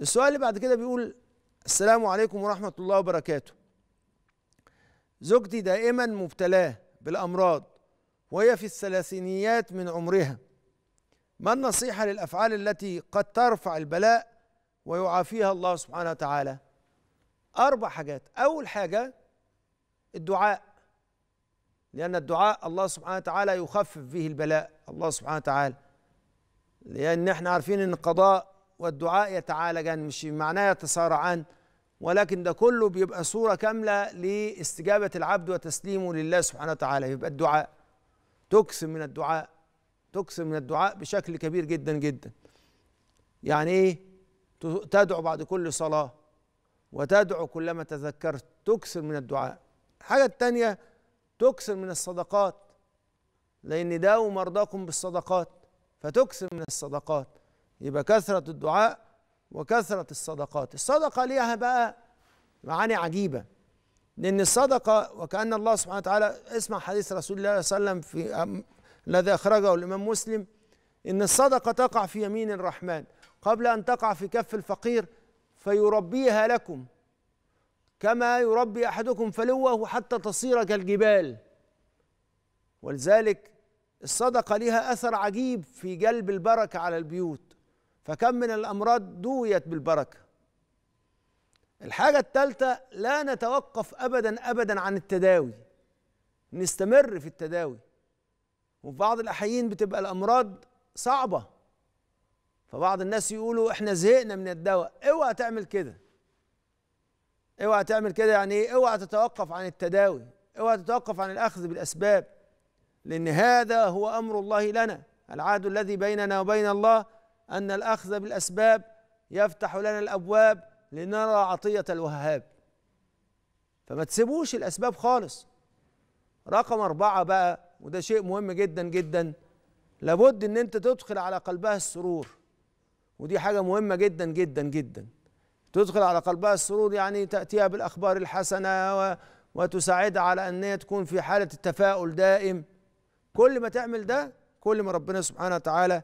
السؤال اللي بعد كده بيقول السلام عليكم ورحمة الله وبركاته زوجتي دائما مبتلاة بالأمراض وهي في الثلاثينيات من عمرها ما النصيحة للأفعال التي قد ترفع البلاء ويعافيها الله سبحانه وتعالى أربع حاجات أول حاجة الدعاء لأن الدعاء الله سبحانه وتعالى يخفف به البلاء الله سبحانه وتعالى لأن احنا عارفين أن قضاء والدعاء يتعالجان مش معناه يتصارعان ولكن ده كله بيبقى صورة كاملة لاستجابة العبد وتسليمه لله سبحانه وتعالى يبقى الدعاء تكثر من الدعاء تكثر من الدعاء بشكل كبير جدا جدا يعني ايه تدعو بعد كل صلاة وتدعو كلما تذكرت تكثر من الدعاء الحاجة التانية تكثر من الصدقات لأن داووا مرضاكم بالصدقات فتكثر من الصدقات يبقى كثرة الدعاء وكثرة الصدقات الصدقة ليها بقى معاني عجيبة لأن الصدقة وكأن الله سبحانه وتعالى اسمع حديث رسول الله صلى الله عليه وسلم في الذي أخرجه الإمام مسلم إن الصدقة تقع في يمين الرحمن قبل أن تقع في كف الفقير فيربيها لكم كما يربي أحدكم فلوه حتى تصير كالجبال ولذلك الصدقة لها أثر عجيب في جلب البركة على البيوت فكم من الأمراض دويت بالبركة الحاجة الثالثة لا نتوقف أبدا أبدا عن التداوي نستمر في التداوي وفي بعض الأحيان بتبقى الأمراض صعبة فبعض الناس يقولوا احنا زهقنا من الدواء اوعى تعمل كده اوعى تعمل كده يعني ايه اوعى تتوقف عن التداوي اوعى تتوقف عن الأخذ بالأسباب لأن هذا هو أمر الله لنا العهد الذي بيننا وبين الله أن الأخذ بالأسباب يفتح لنا الأبواب لنرى عطية الوهاب فما تسيبوش الأسباب خالص رقم أربعة بقى وده شيء مهم جدا جدا لابد ان انت تدخل على قلبها السرور ودي حاجة مهمة جدا جدا جدا تدخل على قلبها السرور يعني تأتيها بالأخبار الحسنة وتساعدها على أن هي تكون في حالة التفاؤل دائم كل ما تعمل ده كل ما ربنا سبحانه وتعالى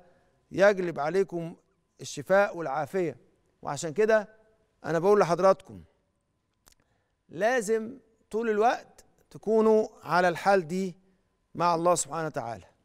يجلب عليكم الشفاء والعافيه وعشان كده انا بقول لحضراتكم لازم طول الوقت تكونوا على الحال دي مع الله سبحانه وتعالى